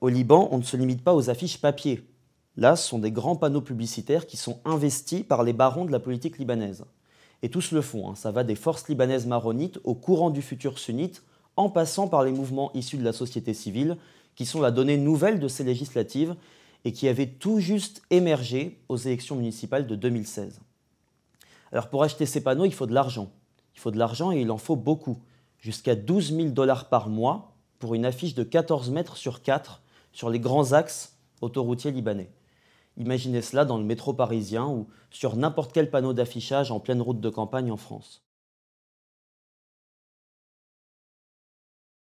Au Liban, on ne se limite pas aux affiches papier. Là, ce sont des grands panneaux publicitaires qui sont investis par les barons de la politique libanaise. Et tous le font, hein. ça va des forces libanaises maronites au courant du futur sunnite, en passant par les mouvements issus de la société civile, qui sont la donnée nouvelle de ces législatives et qui avaient tout juste émergé aux élections municipales de 2016. Alors pour acheter ces panneaux, il faut de l'argent. Il faut de l'argent et il en faut beaucoup. Jusqu'à 12 000 dollars par mois pour une affiche de 14 mètres sur 4 sur les grands axes autoroutiers libanais. Imaginez cela dans le métro parisien ou sur n'importe quel panneau d'affichage en pleine route de campagne en France.